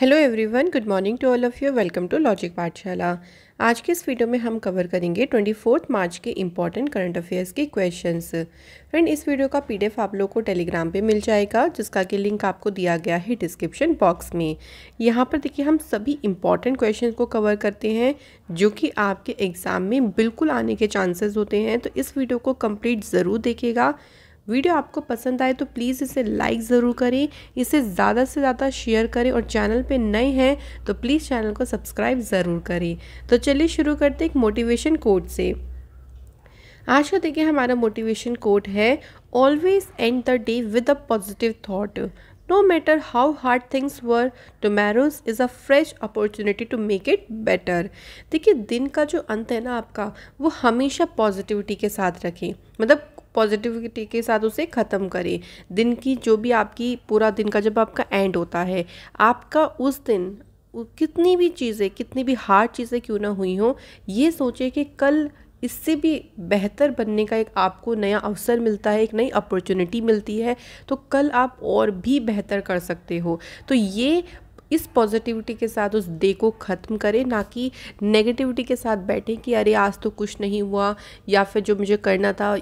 hello everyone good morning to all of you welcome to logic Pathshala आज के इस video में हम कवर करेंगे ट्वेंटी फोर्थ मार्च के इम्पॉर्टेंट करंट अफेयर्स के क्वेश्चंस फ्रेंड इस वीडियो का पीडीएफ आप लोग को टेलीग्राम पे मिल जाएगा जिसका कि लिंक आपको दिया गया है डिस्क्रिप्शन बॉक्स में यहाँ पर देखिए हम सभी इम्पॉर्टेंट क्वेश्चन को कवर करते हैं जो कि आपके एग्ज़ाम में बिल्कुल आने के चांसेज़ होते हैं तो इस वीडियो को कम्प्लीट ज़रूर देखिएगा वीडियो आपको पसंद आए तो प्लीज़ इसे लाइक ज़रूर करें इसे ज़्यादा से ज़्यादा शेयर करें और चैनल पे नए हैं तो प्लीज़ चैनल को सब्सक्राइब ज़रूर करें तो चलिए शुरू करते एक मोटिवेशन कोट से आज का देखिए हमारा मोटिवेशन कोट है always end the day with a positive thought no matter how hard things were tomorrow's is a fresh opportunity to make it better देखिए दिन का जो अंत है ना आपका वो हमेशा पॉजिटिविटी के साथ रखें मतलब पॉजिटिविटी के साथ उसे ख़त्म करें दिन की जो भी आपकी पूरा दिन का जब आपका एंड होता है आपका उस दिन कितनी भी चीज़ें कितनी भी हार्ड चीज़ें क्यों ना हुई हों ये सोचें कि कल इससे भी बेहतर बनने का एक आपको नया अवसर मिलता है एक नई अपॉर्चुनिटी मिलती है तो कल आप और भी बेहतर कर सकते हो तो ये इस पॉजिटिविटी के साथ उस डे को ख़त्म करें ना कि नेगेटिविटी के साथ बैठें कि अरे आज तो कुछ नहीं हुआ या फिर जो मुझे करना था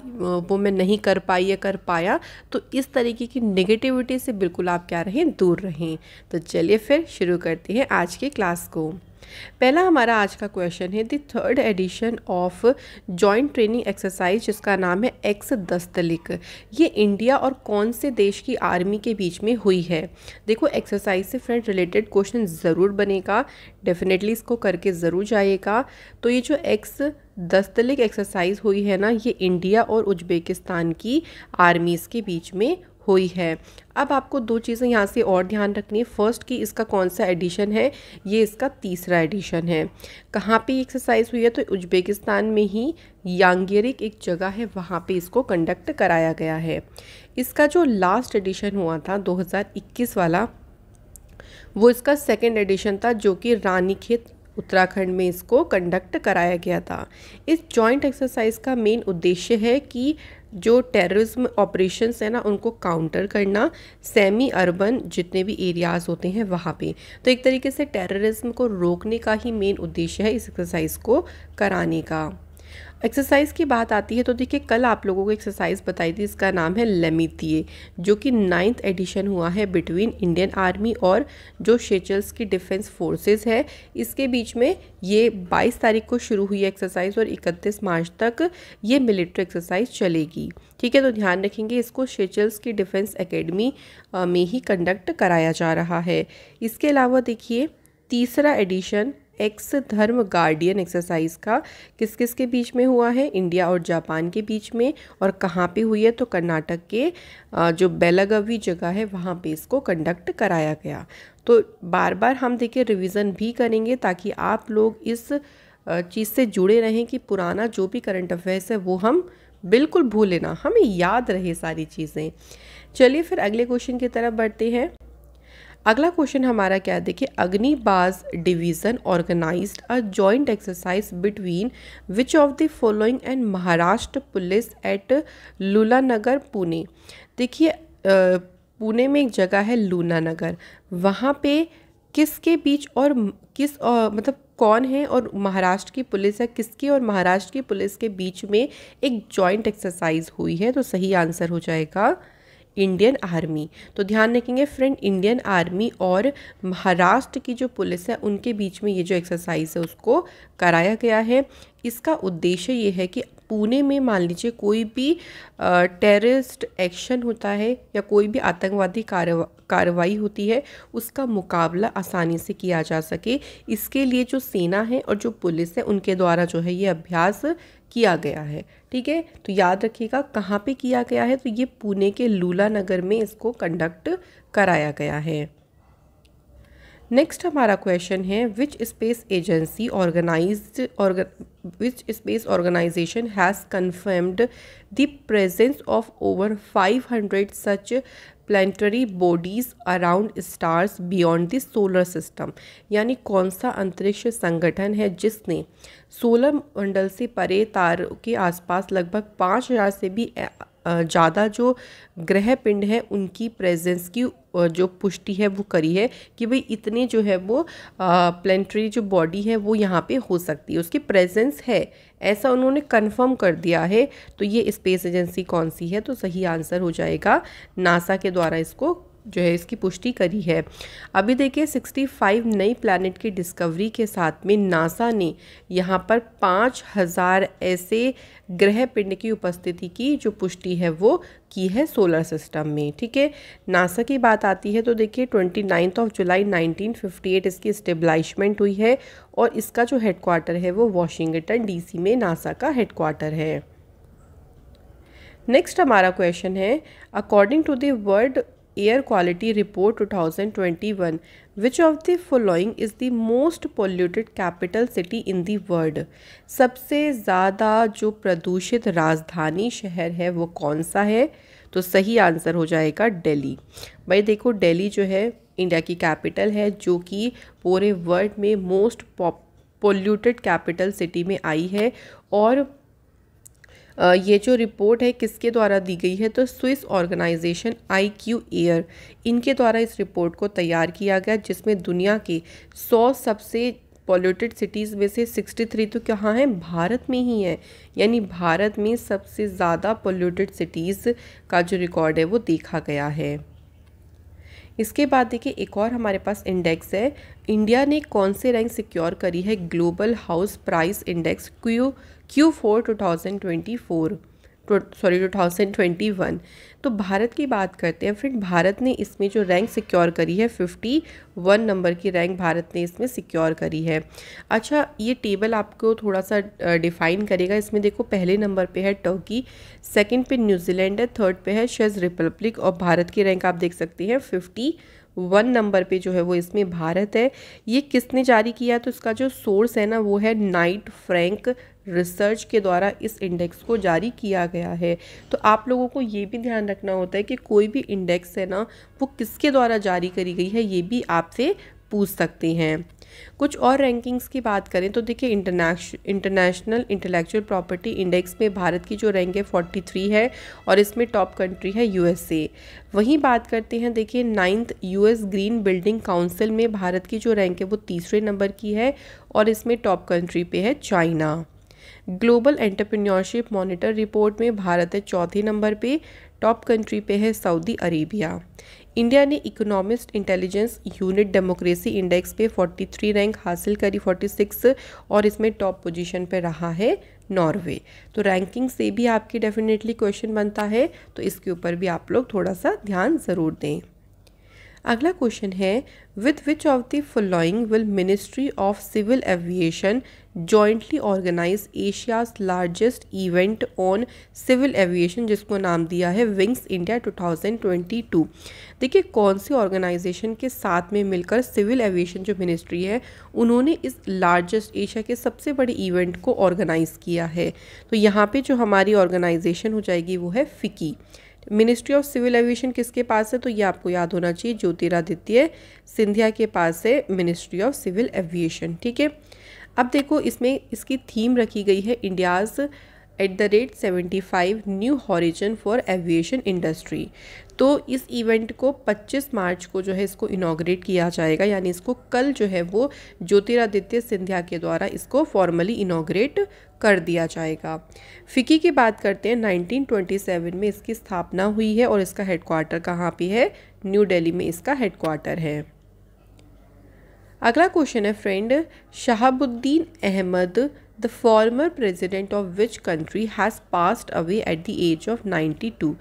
वो मैं नहीं कर पाई या कर पाया तो इस तरीके की नेगेटिविटी से बिल्कुल आप क्या रहें दूर रहें तो चलिए फिर शुरू करते हैं आज के क्लास को पहला हमारा आज का क्वेश्चन है the third edition of joint training exercise जिसका नाम है एक्स दस्तलिक ये इंडिया और कौन से देश की आर्मी के बीच में हुई है देखो एक्सरसाइज से फ्रेंड रिलेटेड क्वेश्चन ज़रूर बनेगा डेफिनेटली इसको करके ज़रूर जाएगा तो ये जो एक्स दस्तलिक एक्सरसाइज हुई है ना ये इंडिया और उज्बेकिस्तान की आर्मीज़ के बीच में हुई है अब आपको दो चीज़ें यहाँ से और ध्यान रखनी है फर्स्ट कि इसका कौन सा एडिशन है ये इसका तीसरा एडिशन है कहाँ पे एक्सरसाइज हुई है तो उज्बेकिस्तान में ही यांगेरिक एक जगह है वहाँ पे इसको कंडक्ट कराया गया है इसका जो लास्ट एडिशन हुआ था 2021 वाला वो इसका सेकेंड एडिशन था जो कि रानीखेत उत्तराखंड में इसको कंडक्ट कराया गया था इस जॉइंट एक्सरसाइज का मेन उद्देश्य है कि जो टेररिज्म ऑपरेशंस है ना उनको काउंटर करना सेमी अर्बन जितने भी एरियाज़ होते हैं वहाँ पे तो एक तरीके से टेररिज्म को रोकने का ही मेन उद्देश्य है इस एक्सरसाइज को कराने का एक्सरसाइज की बात आती है तो देखिए कल आप लोगों को एक्सरसाइज बताई थी इसका नाम है लेमितिए जो कि नाइन्थ एडिशन हुआ है बिटवीन इंडियन आर्मी और जो शेचल्स की डिफेंस फोर्सेस है इसके बीच में ये 22 तारीख को शुरू हुई एक्सरसाइज और 31 मार्च तक ये मिलिट्री एक्सरसाइज चलेगी ठीक है तो ध्यान रखेंगे इसको शेचल्स की डिफेंस एकेडमी में ही कंडक्ट कराया जा रहा है इसके अलावा देखिए तीसरा edition ex Dharma guardian exercise का किस किस के बीच में हुआ है इंडिया और जापान के बीच में और कहाँ पे हुई है तो कर्नाटक के जो बेलागवी जगह है वहाँ पे इसको कंडक्ट कराया गया तो बार बार हम देखिए रिविज़न भी करेंगे ताकि आप लोग इस चीज़ से जुड़े रहें कि पुराना जो भी करंट अफेयर्स है वो हम बिल्कुल भूलें ना हमें याद रहे सारी चीज़ें चलिए फिर अगले क्वेश्चन की तरफ बढ़ते हैं अगला क्वेश्चन हमारा क्या है देखिए Agnibaaz division organized a joint exercise between which of the following and Maharashtra police at Lullanagar Pune देखिए पुणे में एक जगह है लूनानगर वहाँ पे किसके बीच और किस और, मतलब कौन है और महाराष्ट्र की पुलिस है किसके और महाराष्ट्र की पुलिस के बीच में एक जॉइंट एक्सरसाइज हुई है तो सही आंसर हो जाएगा इंडियन आर्मी तो ध्यान रखेंगे फ्रेंड इंडियन आर्मी और महाराष्ट्र की जो पुलिस है उनके बीच में ये जो एक्सरसाइज है उसको कराया गया है इसका उद्देश्य ये है कि पुणे में मान लीजिए कोई भी टेररिस्ट एक्शन होता है या कोई भी आतंकवादी कार्रवाई होती है उसका मुकाबला आसानी से किया जा सके इसके लिए जो सेना है और जो पुलिस है उनके द्वारा जो है ये अभ्यास किया गया है ठीक है तो याद रखिएगा कहाँ पे किया गया है तो ये पुणे के लूला नगर में इसको कंडक्ट कराया गया है नेक्स्ट हमारा क्वेश्चन है which space agency organize which space organization has confirmed the presence of over 500 such planetary bodies around stars beyond the solar system यानी कौन सा अंतरिक्ष संगठन है जिसने सोलर मंडल से परे तारों के आसपास लगभग 5000 से भी ज़्यादा जो ग्रह पिंड है उनकी प्रेजेंस की जो पुष्टि है वो करी है कि भाई इतने जो है वो प्लेनेटरी जो बॉडी है वो यहाँ पे हो सकती है उसकी प्रेजेंस है ऐसा उन्होंने कंफर्म कर दिया है तो ये स्पेस एजेंसी कौन सी है तो सही आंसर हो जाएगा नासा के द्वारा इसको जो है इसकी पुष्टि करी है अभी देखिए 65 नई प्लानट की डिस्कवरी के साथ में नासा ने यहाँ पर 5000 ऐसे ग्रह पिंड की उपस्थिति की जो पुष्टि है वो की है सोलर सिस्टम में ठीक है नासा की बात आती है तो देखिए ट्वेंटी नाइन्थ ऑफ जुलाई 1958 इसकी स्टेबलाइशमेंट हुई है और इसका जो हेडकोार्टर है वो वॉशिंगटन डी में नासा का हेडकोार्टर है नेक्स्ट हमारा क्वेश्चन है according to world air quality report 2021 which of the following is the most polluted capital city in the world सबसे ज़्यादा जो प्रदूषित राजधानी शहर है वो कौन सा है तो सही आंसर हो जाएगा दिल्ली भाई देखो दिल्ली जो है इंडिया की कैपिटल है जो कि पूरे वर्ल्ड में most pop polluted capital city में आई है और ये जो रिपोर्ट है किसके द्वारा दी गई है तो Swiss organization I Q air इनके द्वारा इस रिपोर्ट को तैयार किया गया जिसमें दुनिया के सौ सबसे पॉल्यूटेड सिटीज़ में से 63 तो कहाँ हैं भारत में ही है यानी भारत में सबसे ज़्यादा पॉल्यूटेड सिटीज़ का जो रिकॉर्ड है वो देखा गया है इसके बाद देखिए एक और हमारे पास इंडेक्स है इंडिया ने कौन से रैंक सिक्योर करी है global house price index Q Q four two thousand twenty four sorry two thousand twenty one तो भारत की बात करते हैं फ्रेंड भारत ने इसमें जो रैंक सिक्योर करी है फिफ्टी वन नंबर की रैंक भारत ने इसमें सिक्योर करी है अच्छा ये टेबल आपको थोड़ा सा डिफ़ाइन करेगा इसमें देखो पहले नंबर पे है टर्की सेकंड पे न्यूजीलैंड है थर्ड पे है शेज रिपब्लिक और भारत की रैंक आप देख सकते हैं फिफ्टी वन नंबर पे जो है वो इसमें भारत है ये किसने जारी किया तो इसका जो सोर्स है ना वो है नाइट फ्रैंक रिसर्च के द्वारा इस इंडेक्स को जारी किया गया है तो आप लोगों को ये भी ध्यान रखना होता है कि कोई भी इंडेक्स है ना वो किसके द्वारा जारी करी गई है ये भी आपसे पूछ सकते हैं कुछ और रैंकिंग्स की बात करें तो देखिए इंटरनेश इंटरनेशनल इंटेलेक्चुअल प्रॉपर्टी इंडेक्स में भारत की जो रैंक है 43 है और इसमें टॉप कंट्री है यूएसए वहीं बात करते हैं देखिए ninth US green building council में भारत की जो रैंक है वो तीसरे नंबर की है और इसमें टॉप कंट्री पे है China global entrepreneurship monitor report में भारत है चौथे नंबर पे टॉप कंट्री पे है सऊदी अरेबिया इंडिया ने economist intelligence unit democracy index पे 43 रैंक हासिल करी 46 और इसमें टॉप पोजीशन पे रहा है नॉर्वे तो रैंकिंग से भी आपकी डेफिनेटली क्वेश्चन बनता है तो इसके ऊपर भी आप लोग थोड़ा सा ध्यान ज़रूर दें अगला क्वेश्चन है with which of the following will ministry of civil aviation jointly organize Asia's largest event on civil aviation जिसको नाम दिया है विंग्स इंडिया 2022 देखिए कौन सी ऑर्गेनाइजेशन के साथ में मिलकर सिविल एविएशन जो मिनिस्ट्री है उन्होंने इस लार्जेस्ट एशिया के सबसे बड़े इवेंट को ऑर्गेनाइज़ किया है तो यहाँ पे जो हमारी ऑर्गेनाइजेशन हो जाएगी वो है फिकी मिनिस्ट्री ऑफ सिविल एविएशन किसके पास है तो ये आपको याद होना चाहिए ज्योतिरादित्य सिंधिया के पास है मिनिस्ट्री ऑफ सिविल एविएशन ठीक है अब देखो इसमें इसकी थीम रखी गई है India's at the rate seventy five new horizon for aviation industry तो इस इवेंट को 25 मार्च को जो है इसको इनाग्रेट किया जाएगा यानी इसको कल जो है वो ज्योतिरादित्य सिंधिया के द्वारा इसको फॉर्मली इनाग्रेट कर दिया जाएगा फिकी की बात करते हैं 1927 में इसकी स्थापना हुई है और इसका हेडक्वार्टर कहाँ पे है न्यू दिल्ली में इसका हेडक्वार्टर है अगला क्वेश्चन है friend Shahabuddin Ahmed the former president of which country has passed away at the age of 92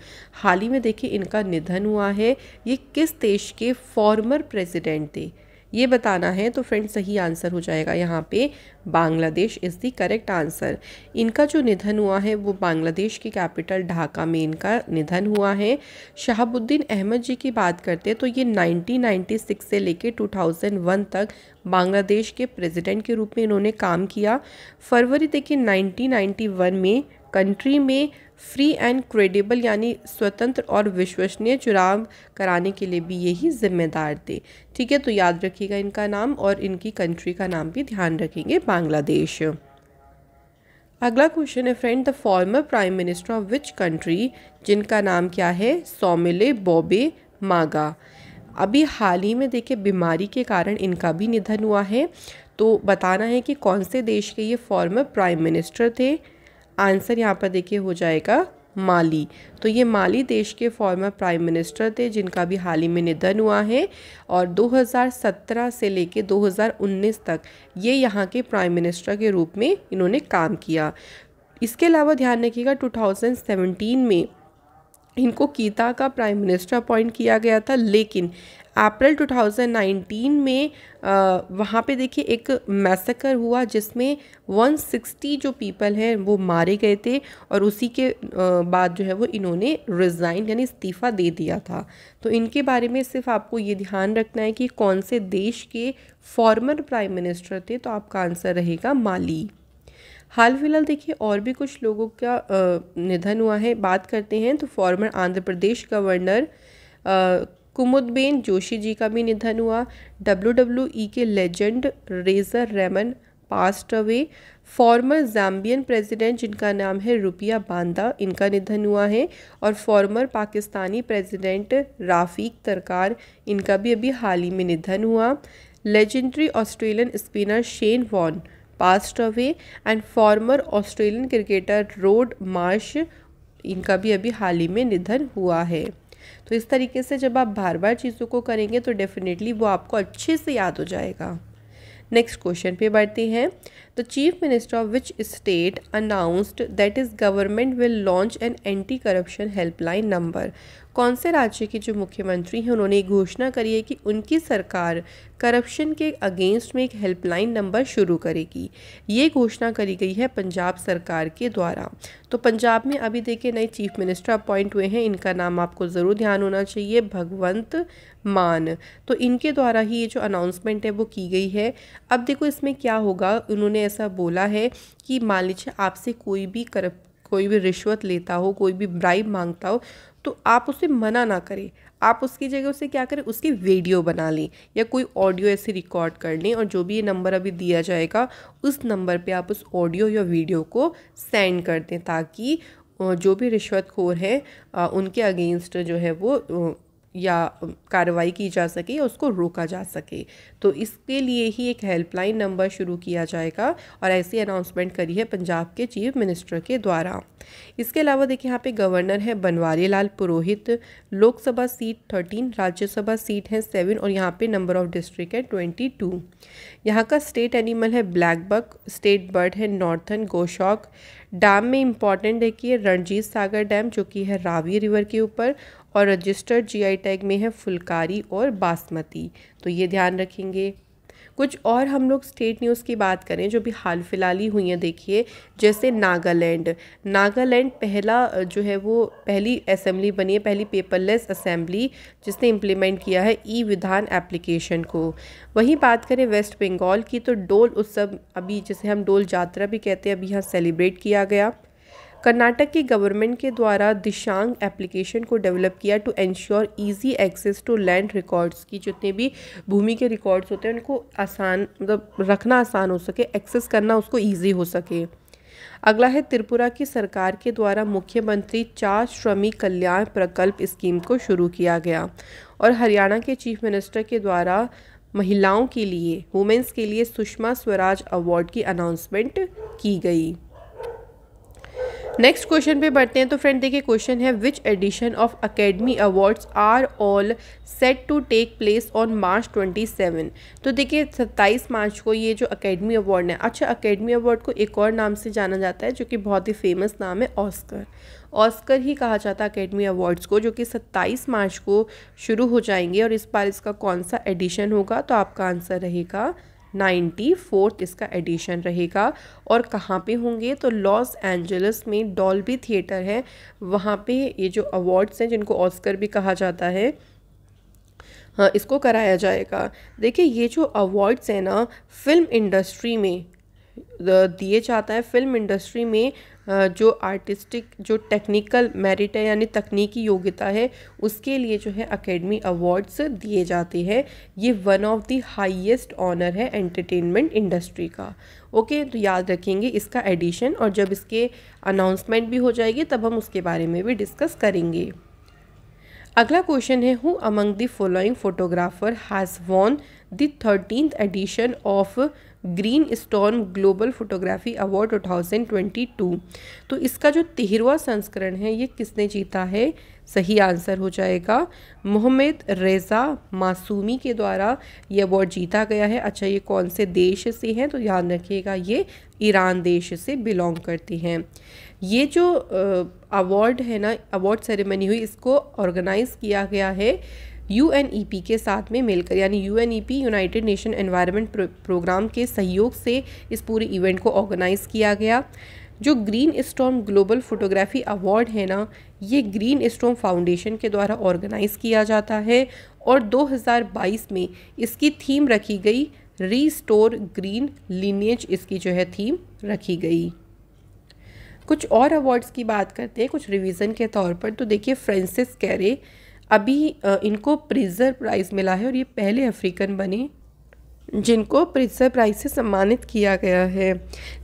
हाल ही में देखिए इनका निधन हुआ है ये किस देश के फॉर्मर प्रेजिडेंट थे ये बताना है तो फ्रेंड सही आंसर हो जाएगा यहाँ पे Bangladesh is the correct answer इनका जो निधन हुआ है वो बांग्लादेश की कैपिटल ढाका में इनका निधन हुआ है शहाबुद्दीन अहमद जी की बात करते हैं तो ये 1996 से लेके 2001 तक बांग्लादेश के प्रेसिडेंट के रूप में इन्होंने काम किया फरवरी देखिए 1991 में कंट्री में फ्री एंड क्रेडिबल यानी स्वतंत्र और विश्वसनीय चुनाव कराने के लिए भी यही जिम्मेदार थे ठीक है तो याद रखिएगा इनका नाम और इनकी कंट्री का नाम भी ध्यान रखेंगे बांग्लादेश अगला क्वेश्चन है friend the former prime minister of which country जिनका नाम क्या है सोमिले बॉबे मागा अभी हाल ही में देखिए बीमारी के कारण इनका भी निधन हुआ है तो बताना है कि कौन से देश के ये फॉर्मर प्राइम मिनिस्टर थे आंसर यहाँ पर देखिए हो जाएगा माली तो ये माली देश के फॉर्मर प्राइम मिनिस्टर थे जिनका भी हाल ही में निधन हुआ है और 2017 से लेके 2019 तक ये यहाँ के प्राइम मिनिस्टर के रूप में इन्होंने काम किया इसके अलावा ध्यान रखिएगा 2017 में इनको कीता का प्राइम मिनिस्टर अपॉइंट किया गया था लेकिन अप्रैल 2019 में वहाँ पे देखिए एक मैसेकर हुआ जिसमें 160 जो पीपल हैं वो मारे गए थे और उसी के बाद जो है वो इन्होंने रिज़ाइन यानी इस्तीफ़ा दे दिया था तो इनके बारे में सिर्फ आपको ये ध्यान रखना है कि कौन से देश के फॉर्मर प्राइम मिनिस्टर थे तो आपका आंसर रहेगा माली हाल फिलहाल देखिए और भी कुछ लोगों का निधन हुआ है बात करते हैं तो फॉर्मर आंध्र प्रदेश गवर्नर कुमुदबेन जोशी जी का भी निधन हुआ डब्ल्यू डब्ल्यू ई के legend Razor Ramon passed away former Zambian president जिनका नाम है रुपिया बांदा इनका निधन हुआ है और फॉर्मर पाकिस्तानी प्रेसिडेंट राफीक तरकार इनका भी अभी हाल ही में निधन हुआ legendary Australian spinner Shane Warne passed away and former Australian cricketer Rod Marsh इनका भी अभी हाल ही में निधन हुआ है तो इस तरीके से जब आप बार बार चीज़ों को करेंगे तो डेफिनेटली वो आपको अच्छे से याद हो जाएगा नेक्स्ट क्वेश्चन पे बढ़ते हैं the chief minister of which state announced that is government will launch an anti corruption helpline number कौन से राज्य के जो मुख्यमंत्री हैं उन्होंने घोषणा करी है कि उनकी सरकार करप्शन के अगेंस्ट में एक हेल्पलाइन नंबर शुरू करेगी ये घोषणा करी गई है पंजाब सरकार के द्वारा तो पंजाब में अभी देखिए नए चीफ मिनिस्टर अपॉइंट हुए हैं इनका नाम आपको ज़रूर ध्यान होना चाहिए भगवंत मान तो इनके द्वारा ही ये जो अनाउंसमेंट है वो की गई है अब देखो इसमें क्या होगा उन्होंने ऐसा बोला है कि मान लीजिए आपसे कोई भी कर कोई भी रिश्वत लेता हो कोई भी ब्राइब मांगता हो तो आप उसे मना ना करें आप उसकी जगह उसे क्या करें उसकी वीडियो बना लें या कोई ऑडियो ऐसे रिकॉर्ड कर लें और जो भी ये नंबर अभी दिया जाएगा उस नंबर पे आप उस ऑडियो या वीडियो को सेंड कर दें ताकि जो भी रिश्वतखोर हैं उनके अगेंस्ट जो है वो या कार्रवाई की जा सके या उसको रोका जा सके तो इसके लिए ही एक हेल्पलाइन नंबर शुरू किया जाएगा और ऐसी अनाउंसमेंट करी है पंजाब के चीफ मिनिस्टर के द्वारा इसके अलावा देखिए यहाँ पे गवर्नर है Banwari Lal Purohit Lok Sabha seat thirteen Rajya Sabha seat है सेवन और यहाँ पे नंबर ऑफ डिस्ट्रिक्ट है ट्वेंटी टू यहाँ का स्टेट एनिमल है ब्लैक बक स्टेट बर्ड है नॉर्थन गोशॉक डैम में इम्पॉर्टेंट देखिए रणजीत सागर डैम जो कि है रावी रिवर के ऊपर और रजिस्टर्ड जीआई टैग में है फुलकारी और बासमती तो ये ध्यान रखेंगे कुछ और हम लोग स्टेट न्यूज़ की बात करें जो भी हाल फिलहाल ही हुई हैं देखिए जैसे नागालैंड नागालैंड पहला जो है वो पहली असेंबली बनी है पहली पेपरलेस असेंबली जिसने इम्प्लीमेंट किया है ई विधान एप्लीकेशन को वहीं बात करें वेस्ट बंगाल की तो डोल उत्सव अभी जैसे हम डोल यात्रा भी कहते हैं अभी यहाँ सेलिब्रेट किया गया कर्नाटक की गवर्नमेंट के द्वारा दिशांग एप्लीकेशन को डेवलप किया to ensure easy access to land records की जितने भी भूमि के रिकॉर्ड्स होते हैं उनको आसान मतलब रखना आसान हो सके एक्सेस करना उसको ईजी हो सके अगला है त्रिपुरा की सरकार के द्वारा मुख्यमंत्री चार श्रमिक कल्याण प्रकल्प स्कीम को शुरू किया गया और हरियाणा के चीफ मिनिस्टर के द्वारा महिलाओं के लिए वुमेंस के लिए सुषमा स्वराज अवार्ड की अनाउंसमेंट की गई नेक्स्ट क्वेश्चन पे बढ़ते हैं तो फ्रेंड देखिए क्वेश्चन है which edition of academy awards are all set to take place on March 27 तो देखिए 27 मार्च को ये जो अकेडमी अवार्ड है अच्छा अकेडमी अवार्ड को एक और नाम से जाना जाता है जो कि बहुत ही फेमस नाम है ऑस्कर ऑस्कर ही कहा जाता है अकेडमी अवार्ड्स को जो कि 27 मार्च को शुरू हो जाएंगे और इस बार इसका कौन सा एडिशन होगा तो आपका आंसर रहेगा नाइन्टी फोर्थ इसका एडिशन रहेगा और कहाँ पे होंगे तो लॉस एंजल्स में डॉल्बी थिएटर है वहाँ पे ये जो अवार्ड्स हैं जिनको ऑस्कर भी कहा जाता है हाँ इसको कराया जाएगा देखिए ये जो अवार्ड्स हैं ना फिल्म इंडस्ट्री में दिए जाता है फिल्म इंडस्ट्री में जो आर्टिस्टिक जो टेक्निकल मेरिट है यानी तकनीकी योग्यता है उसके लिए जो है अकेडमी अवार्ड्स दिए जाते हैं ये one of the highest honour है एंटरटेनमेंट इंडस्ट्री का ओके तो याद रखेंगे इसका एडिशन और जब इसके अनाउंसमेंट भी हो जाएगी तब हम उसके बारे में भी डिस्कस करेंगे अगला क्वेश्चन है who among the following photographer has won the 13th edition of green stone global photography award 2022 तो इसका जो तिहरवा संस्करण है ये किसने जीता है सही आंसर हो जाएगा मोहम्मद रेज़ा मासूमी के द्वारा ये अवार्ड जीता गया है अच्छा ये कौन से देश से हैं तो ध्यान रखिएगा ये ईरान देश से बिलोंग करती हैं ये जो अवार्ड है ना अवार्ड सेरेमनी हुई इसको ऑर्गेनाइज़ किया गया है यू e के साथ में मिलकर यानी U united nation environment programme के सहयोग से इस पूरे इवेंट को ऑर्गेनाइज़ किया गया जो green storm global photography award है ना ये ग्रीन स्टॉम फाउंडेशन के द्वारा ऑर्गेनाइज़ किया जाता है और 2022 में इसकी थीम रखी गई रीस्टोर ग्रीन लीनेज इसकी जो है थीम रखी गई कुछ और अवार्ड्स की बात करते हैं कुछ रिवीजन के तौर पर तो देखिए फ्रेंसिस कैरे अभी इनको प्रिजर प्राइज़ मिला है और ये पहले अफ्रीकन बने जिनको प्रिजर प्राइज़ से सम्मानित किया गया है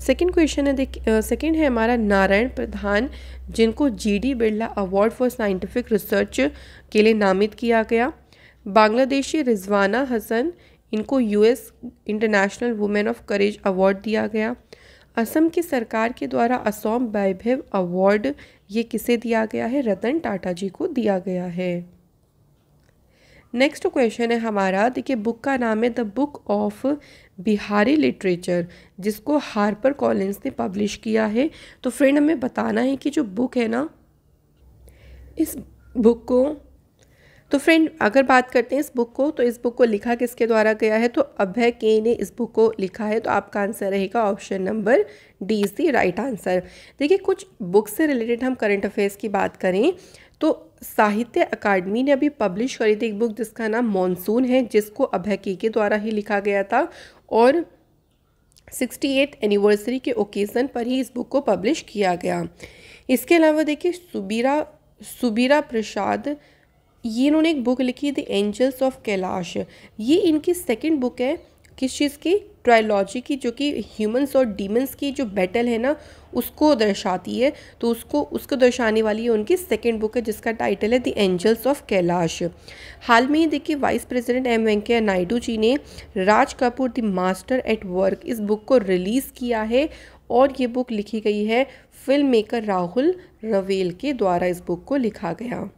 सेकंड क्वेश्चन है देख सेकंड है हमारा नारायण प्रधान जिनको G D Birla award for scientific research के लिए नामित किया गया बांग्लादेशी रिजवाना हसन इनको US international women of courage award दिया गया असम की सरकार के द्वारा असोम वैभव अवार्ड ये किसे दिया गया है रतन टाटा जी को दिया गया है नेक्स्ट क्वेश्चन है हमारा देखिए बुक का नाम है the book of Bihari literature जिसको हार्पर कॉलिंस ने पब्लिश किया है तो फ्रेंड हमें बताना है कि जो बुक है ना इस बुक को तो फ्रेंड अगर बात करते हैं इस बुक को तो इस बुक को लिखा किसके द्वारा गया है तो अभय के ने इस बुक को लिखा है तो आपका आंसर रहेगा option number D is the right answer देखिए कुछ बुक से रिलेटेड हम करंट अफेयर्स की बात करें तो साहित्य अकादमी ने अभी पब्लिश करी थी एक बुक जिसका नाम मॉनसून है जिसको अभय के के द्वारा ही लिखा गया था और 68 एनिवर्सरी के ओकेज़न पर ही इस बुक को पब्लिश किया गया इसके अलावा देखिए सुबीरा सुबीरा प्रसाद ये इन्होंने एक बुक लिखी है द एंजल्स ऑफ कैलाश ये इनकी सेकेंड बुक है किस चीज़ की ट्रायलॉजी की जो कि ह्यूमंस और डीमंस की जो बैटल है ना उसको दर्शाती है तो उसको उसको दर्शाने वाली है उनकी सेकेंड बुक है जिसका टाइटल है द एंजल्स ऑफ कैलाश हाल में ही देखिए vice president M Venkaiah Naidu ji ने Raj Kapoor the master at work इस बुक को रिलीज़ किया है और ये बुक लिखी गई है फिल्म मेकर राहुल रवेल के द्वारा इस बुक को लिखा गया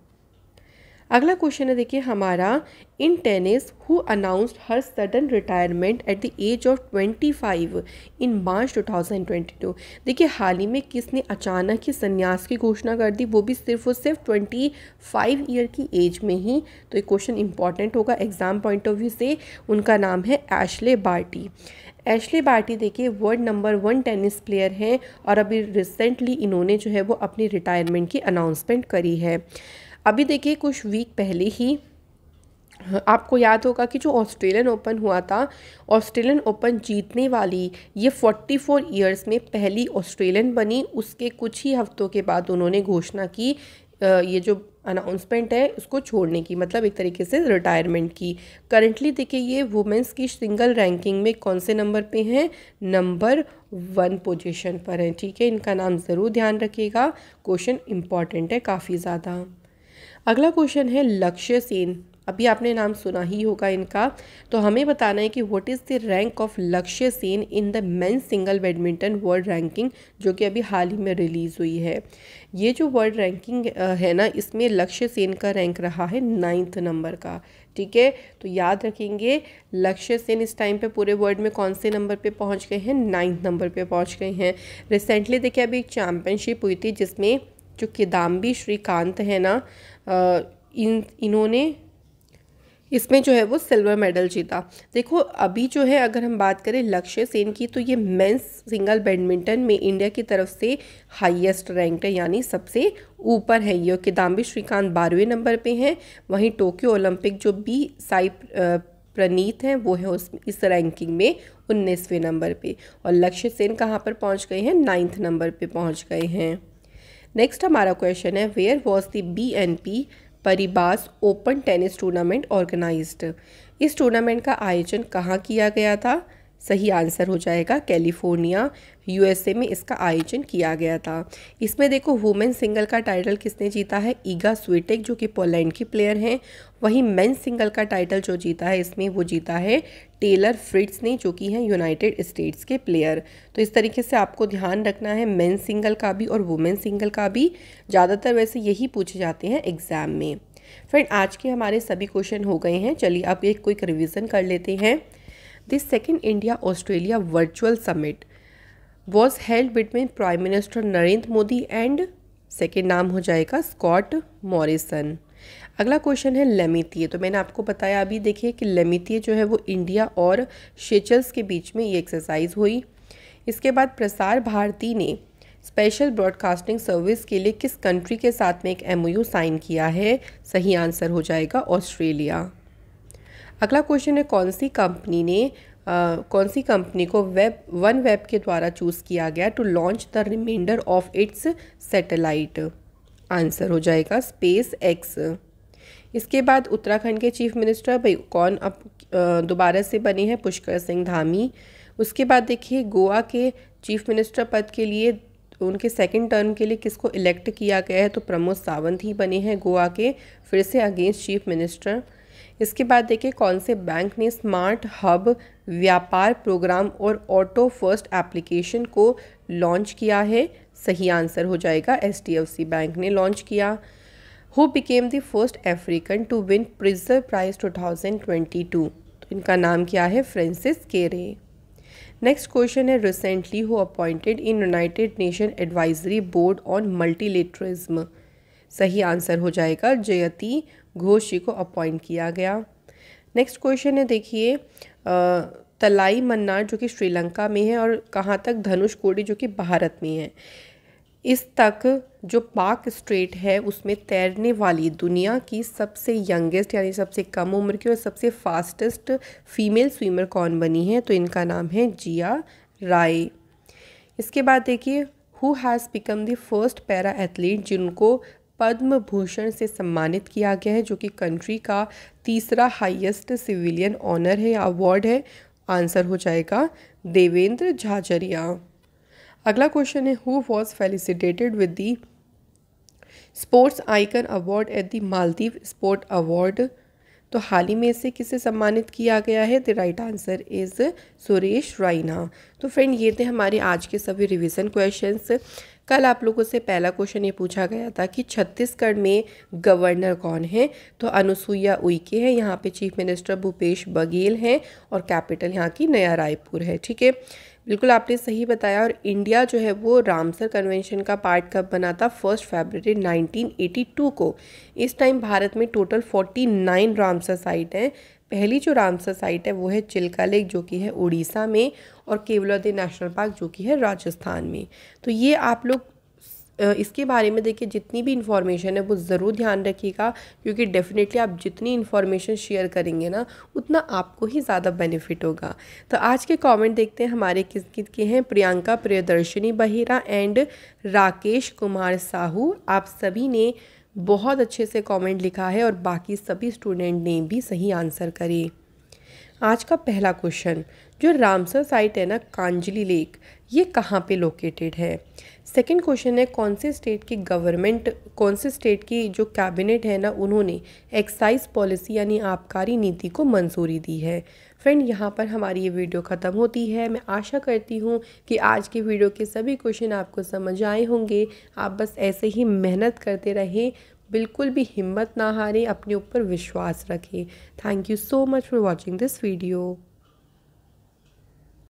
अगला क्वेश्चन है देखिए हमारा in tennis who announced her sudden retirement at the age of 25 in March 2022 देखिए हाल ही में किसने अचानक ही संन्यास की घोषणा कर दी वो भी सिर्फ और सिर्फ 25 ईयर की एज में ही तो ये क्वेश्चन इंपॉर्टेंट होगा एग्जाम पॉइंट ऑफ व्यू से उनका नाम है एशले बार्टी एशले बार्टी देखिए world number one tennis player हैं और अभी रिसेंटली इन्होंने जो है वो अपनी रिटायरमेंट की अनाउंसमेंट करी है अभी देखिए कुछ वीक पहले ही आपको याद होगा कि जो ऑस्ट्रेलियन ओपन हुआ था ऑस्ट्रेलियन ओपन जीतने वाली ये 44 इयर्स में पहली ऑस्ट्रेलियन बनी उसके कुछ ही हफ्तों के बाद उन्होंने घोषणा की ये जो अनाउंसमेंट है उसको छोड़ने की मतलब एक तरीके से रिटायरमेंट की करंटली देखिए ये वुमेंस की सिंगल रैंकिंग में कौन से नंबर पे हैं नंबर वन पोजीशन पर हैं ठीक है इनका नाम ज़रूर ध्यान रखिएगा क्वेश्चन इंपॉर्टेंट है काफ़ी ज़्यादा अगला क्वेश्चन है लक्ष्य सेन अभी आपने नाम सुना ही होगा इनका तो हमें बताना है कि what is the rank of Lakshya Sen in the men single badminton world ranking जो कि अभी हाल ही में रिलीज़ हुई है ये जो वर्ल्ड रैंकिंग है ना इसमें लक्ष्य सेन का रैंक रहा है नाइन्थ नंबर का ठीक है तो याद रखेंगे लक्ष्य सेन इस टाइम पे पूरे वर्ल्ड में कौन से नंबर पे पहुंच गए हैं नाइन्थ नंबर पे पहुंच गए हैं रिसेंटली देखिए अभी एक चैम्पियनशिप हुई थी जिसमें जो किदाम्बी श्रीकांत है ना इन इन्होंने इसमें जो है वो सिल्वर मेडल जीता देखो अभी जो है अगर हम बात करें लक्ष्य सेन की तो ये मेंस सिंगल बैडमिंटन में इंडिया की तरफ से हाईएस्ट रैंक है यानी सबसे ऊपर है ये किदाम्बी श्रीकांत बारहवें नंबर पे हैं वहीं टोक्यो ओलंपिक जो बी साई प्रणीत हैं वो है उस इस रैंकिंग में उन्नीसवें नंबर पर और लक्ष्य सेन कहाँ पर पहुँच गए हैं नाइन्थ नंबर पर पहुँच गए हैं नेक्स्ट हमारा क्वेश्चन है where was the B N P Paribas Open tennis tournament organised इस टूर्नामेंट का आयोजन कहाँ किया गया था सही आंसर हो जाएगा कैलिफोर्निया यूएसए में इसका आयोजन किया गया था इसमें देखो वुमेन सिंगल का टाइटल किसने जीता है ईगा स्वीटेक जो कि पोलैंड की प्लेयर हैं वहीं मेन सिंगल का टाइटल जो जीता है इसमें वो जीता है टेलर फ्रिट्स ने जो कि हैं यूनाइटेड स्टेट्स के प्लेयर तो इस तरीके से आपको ध्यान रखना है मेन सिंगल का भी और वुमेन सिंगल का भी ज़्यादातर वैसे यही पूछे जाते हैं एग्ज़ाम में फ्रेंड आज के हमारे सभी क्वेश्चन हो गए हैं चलिए आप एक क्विक रिविज़न कर लेते हैं The second India Australia virtual summit was held between Prime Minister Narendra Modi and second नाम हो जाएगा स्कॉट मॉरिसन अगला क्वेश्चन है लेमितिये तो मैंने आपको बताया अभी देखिए कि लेमितिये जो है वो इंडिया और शेचल्स के बीच में ये एक्सरसाइज हुई इसके बाद प्रसार भारती ने स्पेशल ब्रॉडकास्टिंग सर्विस के लिए किस कंट्री के साथ में एक एमओयू साइन किया है सही आंसर हो जाएगा ऑस्ट्रेलिया अगला क्वेश्चन है कौन सी कंपनी ने Uh, कौन सी कंपनी को वेब वन वेब के द्वारा चूज़ किया गया to launch the remainder of its satellite answer हो जाएगा स्पेस एक्स इसके बाद उत्तराखंड के चीफ मिनिस्टर भाई कौन अब दोबारा से बने हैं पुष्कर सिंह धामी उसके बाद देखिए गोवा के चीफ मिनिस्टर पद के लिए उनके सेकंड टर्म के लिए किसको इलेक्ट किया गया है तो प्रमोद सावंत ही बने हैं गोवा के फिर से अगेंस्ट चीफ मिनिस्टर इसके बाद देखिए कौन से बैंक ने स्मार्ट हब व्यापार प्रोग्राम और ऑटो फर्स्ट एप्लीकेशन को लॉन्च किया है सही आंसर हो जाएगा एच बैंक ने लॉन्च किया who became the first African to win Pritzker prize to तो इनका नाम क्या है फ्रेंसिस केरे नेक्स्ट क्वेश्चन है recently who appointed in United Nation advisory board on multilateralism सही आंसर हो जाएगा जयती घोष जी को अपॉइंट किया गया नेक्स्ट क्वेश्चन है देखिए तलाई मन्नार जो कि श्रीलंका में है और कहाँ तक धनुष कोडी जो कि भारत में है इस तक जो पाक स्ट्रेट है उसमें तैरने वाली दुनिया की सबसे यंगेस्ट यानी सबसे कम उम्र की और सबसे फास्टेस्ट फीमेल स्विमर कौन बनी है तो इनका नाम है जिया राय इसके बाद देखिए who has become the first para athlete जिनको पद्म भूषण से सम्मानित किया गया है जो कि कंट्री का तीसरा हाईएस्ट सिविलियन ऑनर है अवार्ड है आंसर हो जाएगा देवेंद्र झाझरिया अगला क्वेश्चन है who was felicitated with the sports icon award at the Maldives sport award तो हाल ही में से किसे सम्मानित किया गया है the right answer is Suresh Raina तो फ्रेंड ये थे हमारे आज के सभी रिविजन क्वेश्चन कल आप लोगों से पहला क्वेश्चन ये पूछा गया था कि छत्तीसगढ़ में गवर्नर कौन है तो अनुसुईया उइके है यहाँ पे चीफ मिनिस्टर भूपेश बघेल हैं और कैपिटल यहाँ की नया रायपुर है ठीक है बिल्कुल आपने सही बताया और इंडिया जो है वो रामसर कन्वेंशन का पार्ट कब बना था फर्स्ट फेबररी 1982 को इस टाइम भारत में टोटल 49 रामसर साइट हैं पहली जो रामसर साइट है वो है चिल्का लेक जो कि है उड़ीसा में और केवलादे नेशनल पार्क जो कि है राजस्थान में तो ये आप लोग इसके बारे में देखिए जितनी भी इन्फॉर्मेशन है वो ज़रूर ध्यान रखिएगा क्योंकि डेफिनेटली आप जितनी इन्फॉर्मेशन शेयर करेंगे ना उतना आपको ही ज़्यादा बेनिफिट होगा तो आज के कमेंट देखते हैं हमारे किस किस के हैं प्रियंका प्रियदर्शिनी बहिरा एंड राकेश कुमार साहू आप सभी ने बहुत अच्छे से कमेंट लिखा है और बाकी सभी स्टूडेंट ने भी सही आंसर करे आज का पहला क्वेश्चन जो रामसर साइट है ना कांजली लेक ये कहाँ पे लोकेटेड है सेकंड क्वेश्चन है कौन से स्टेट की गवर्नमेंट कौन से स्टेट की जो कैबिनेट है ना उन्होंने एक्साइज पॉलिसी यानी आबकारी नीति को मंजूरी दी है फ्रेंड यहाँ पर हमारी ये वीडियो ख़त्म होती है मैं आशा करती हूँ कि आज की वीडियो के सभी क्वेश्चन आपको समझ आए होंगे आप बस ऐसे ही मेहनत करते रहें बिल्कुल भी हिम्मत ना हारें अपने ऊपर विश्वास रखें thank you so much for watching this video